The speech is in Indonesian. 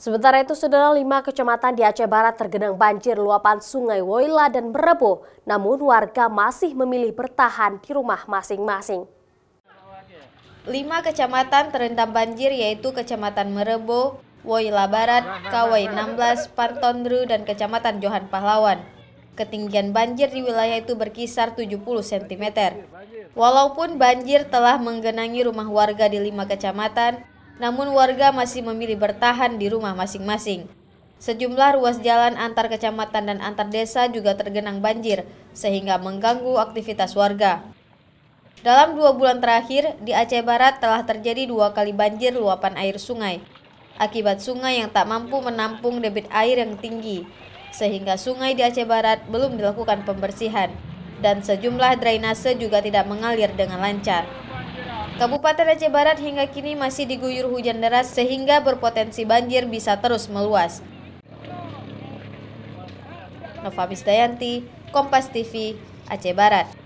Sementara itu, saudara lima kecamatan di Aceh Barat tergenang banjir luapan sungai Woyla dan Merebo, namun warga masih memilih bertahan di rumah masing-masing. Lima kecamatan terendam banjir yaitu Kecamatan Merebo, Woyla Barat, Kawai 16, Pantondru, dan Kecamatan Johan Pahlawan. Ketinggian banjir di wilayah itu berkisar 70 cm. Walaupun banjir telah menggenangi rumah warga di lima kecamatan, namun warga masih memilih bertahan di rumah masing-masing. Sejumlah ruas jalan antar kecamatan dan antar desa juga tergenang banjir, sehingga mengganggu aktivitas warga. Dalam dua bulan terakhir, di Aceh Barat telah terjadi dua kali banjir luapan air sungai, akibat sungai yang tak mampu menampung debit air yang tinggi, sehingga sungai di Aceh Barat belum dilakukan pembersihan, dan sejumlah drainase juga tidak mengalir dengan lancar. Kabupaten Aceh Barat hingga kini masih diguyur hujan deras sehingga berpotensi banjir bisa terus meluas. Nova Misdayanti, Kompas TV, Aceh Barat.